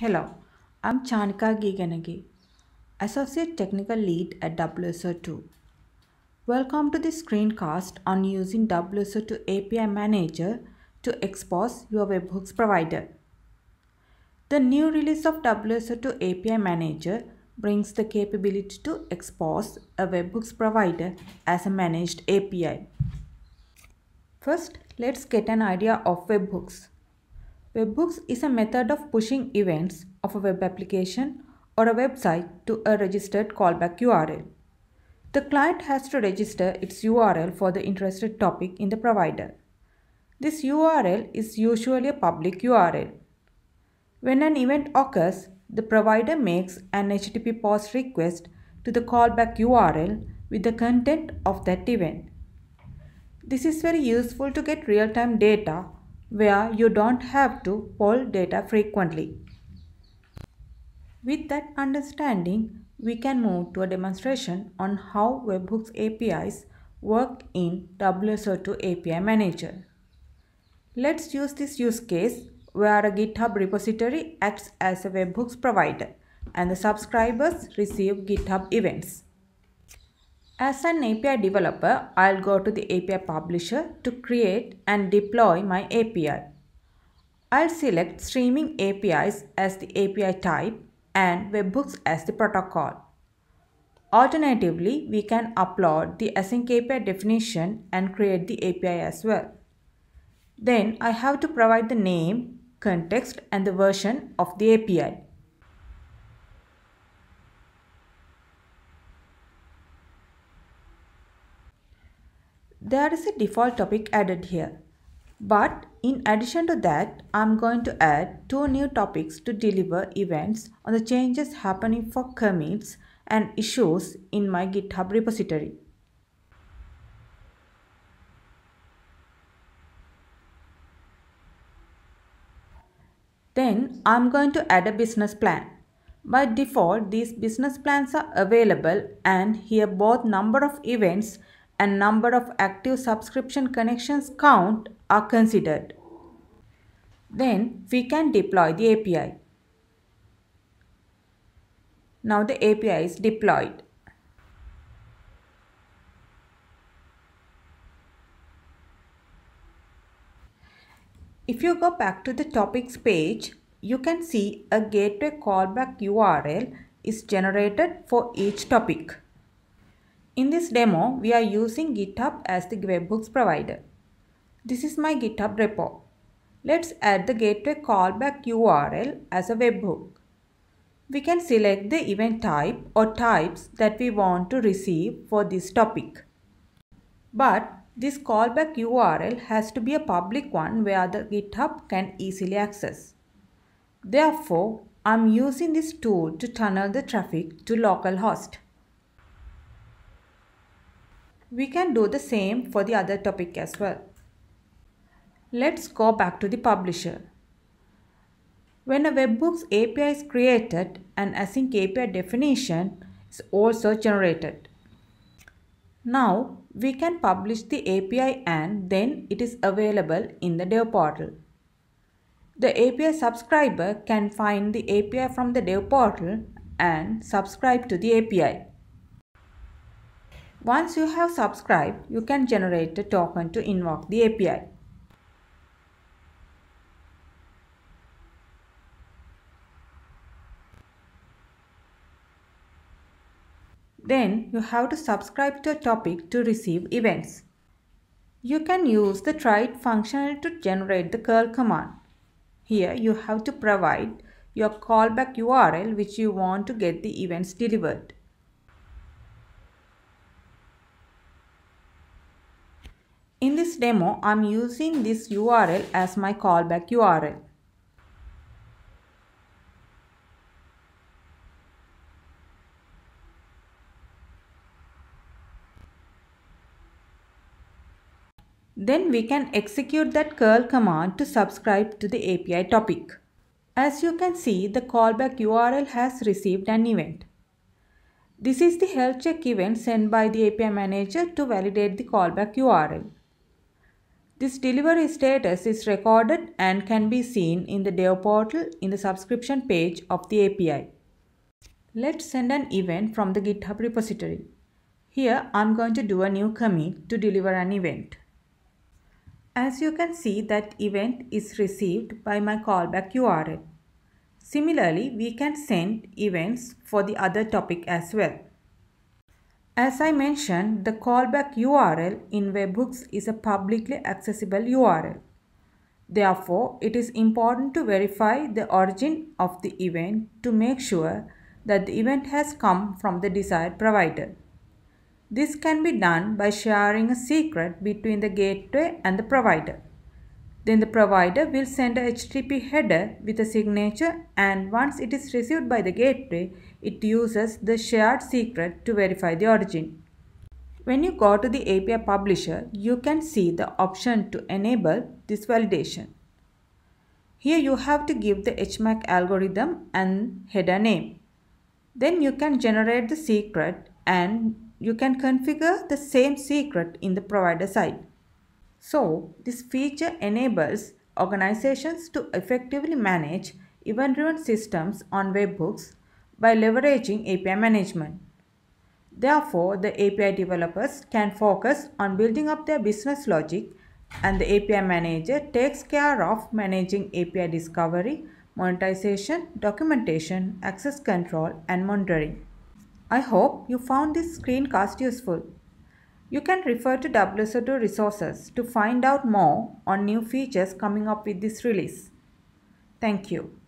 Hello, I'm Chanika Giganagi, Associate Technical Lead at WSO2. Welcome to this screencast on using WSO2 API Manager to expose your webhooks provider. The new release of WSO2 API Manager brings the capability to expose a webhooks provider as a managed API. First, let's get an idea of webhooks. Webhooks is a method of pushing events of a web application or a website to a registered callback URL. The client has to register its URL for the interested topic in the provider. This URL is usually a public URL. When an event occurs, the provider makes an HTTP POST request to the callback URL with the content of that event. This is very useful to get real-time data where you don't have to poll data frequently. With that understanding, we can move to a demonstration on how Webhooks APIs work in WSO2 API Manager. Let's use this use case where a GitHub repository acts as a webhooks provider and the subscribers receive GitHub events. As an API developer, I'll go to the API publisher to create and deploy my API. I'll select streaming APIs as the API type and webhooks as the protocol. Alternatively, we can upload the async API definition and create the API as well. Then I have to provide the name, context and the version of the API. there is a default topic added here. But in addition to that, I'm going to add two new topics to deliver events on the changes happening for commits and issues in my GitHub repository. Then I'm going to add a business plan. By default, these business plans are available and here both number of events and number of active subscription connections count are considered. Then we can deploy the API. Now the API is deployed. If you go back to the topics page, you can see a gateway callback URL is generated for each topic. In this demo, we are using GitHub as the webhooks provider. This is my GitHub repo. Let's add the gateway callback URL as a webhook. We can select the event type or types that we want to receive for this topic. But this callback URL has to be a public one where the GitHub can easily access. Therefore, I'm using this tool to tunnel the traffic to localhost. We can do the same for the other topic as well. Let's go back to the publisher. When a webhooks API is created, an async API definition is also generated. Now we can publish the API and then it is available in the dev portal. The API subscriber can find the API from the dev portal and subscribe to the API. Once you have subscribed, you can generate a token to invoke the API. Then you have to subscribe to a topic to receive events. You can use the tried functionality to generate the curl command. Here you have to provide your callback URL which you want to get the events delivered. In this demo, I'm using this URL as my callback URL. Then we can execute that curl command to subscribe to the API topic. As you can see, the callback URL has received an event. This is the health check event sent by the API manager to validate the callback URL. This delivery status is recorded and can be seen in the Dev portal in the subscription page of the API. Let's send an event from the GitHub repository. Here I'm going to do a new commit to deliver an event. As you can see that event is received by my callback URL. Similarly, we can send events for the other topic as well. As I mentioned, the callback URL in Webhooks is a publicly accessible URL. Therefore, it is important to verify the origin of the event to make sure that the event has come from the desired provider. This can be done by sharing a secret between the gateway and the provider. Then the provider will send a HTTP header with a signature and once it is received by the gateway, it uses the shared secret to verify the origin. When you go to the API publisher, you can see the option to enable this validation. Here you have to give the HMAC algorithm and header name. Then you can generate the secret and you can configure the same secret in the provider side. So, this feature enables organizations to effectively manage event-driven systems on webhooks by leveraging API management. Therefore, the API developers can focus on building up their business logic and the API manager takes care of managing API discovery, monetization, documentation, access control and monitoring. I hope you found this screencast useful. You can refer to WSO2 resources to find out more on new features coming up with this release. Thank you.